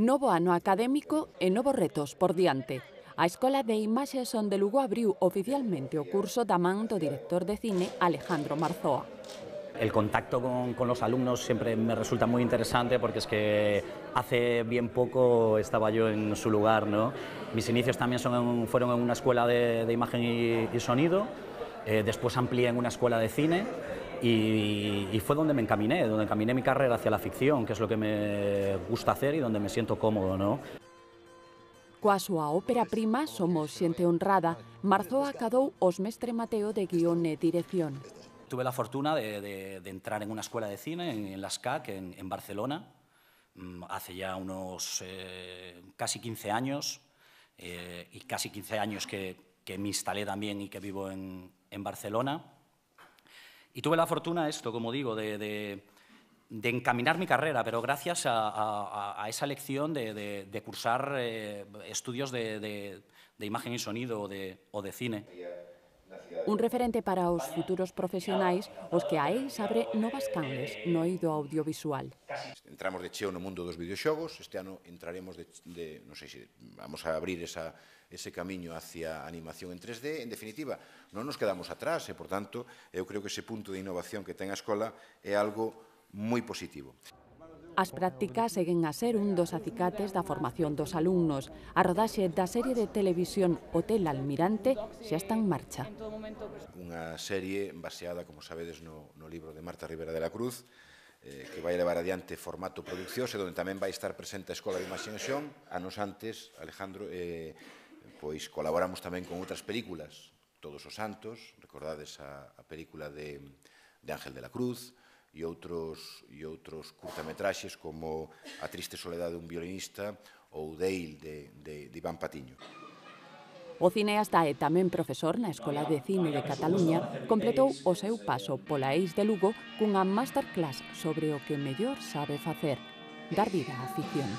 Novo ano académico e novos retos por diante. A Escola de Imaxes onde Lugo abriu oficialmente o curso da man do director de cine Alejandro Marzoa. El contacto con, con, los alumnos siempre me resulta muy interesante porque es que hace bien poco estaba yo en su lugar. ¿no? Mis inicios también son en, fueron en una escuela de, de imagen y, y sonido, eh, después amplié en una escuela de cine Y, fue donde me encaminé, donde encaminé mi carrera hacia la ficción, que es lo que me gusta hacer y donde me siento cómodo, ¿no? Cuaso a ópera prima Somos siente Honrada, Marzó acadou os mestre Mateo de guión y dirección. Tuve la fortuna de, entrar en una escuela de cine, en, Las CAC en, Barcelona, mm, hace ya unos eh, casi 15 años, eh, y casi 15 años que, me instalé también y que vivo en Barcelona. Y tuve la fortuna, esto, como digo, de, encaminar mi carrera, pero gracias a, esa lección de, cursar eh, estudios de, imagen y sonido o de cine. Un referente para os futuros profesionais os que a EIS abre novas canles no eido audiovisual. Entramos de cheo no mundo dos videoxogos, este ano entraremos de, de non sei se vamos a abrir esa, ese camiño hacia animación en 3D, en definitiva, non nos quedamos atrás e, por tanto, eu creo que ese punto de innovación que ten a escola é algo moi positivo. As prácticas seguen a ser un dos acicates da formación dos alumnos. A rodaxe da serie de televisión Hotel Almirante xa está en marcha. Unha serie baseada, como sabedes, no, no libro de Marta Rivera de la Cruz, eh, que vai levar adiante formato e onde tamén vai estar presente a Escola de Imaginación. Anos antes, Alejandro, eh, pois colaboramos tamén con outras películas, Todos os Santos, recordades a, a película de, de Ángel de la Cruz, e outros, e outros curtametraxes como A triste soledade dun violinista ou Dale de, de, de Iván Patiño. O cineasta e tamén profesor na Escola de Cine de Cataluña completou o seu paso pola Eix de Lugo cunha masterclass sobre o que mellor sabe facer, dar vida á ficción.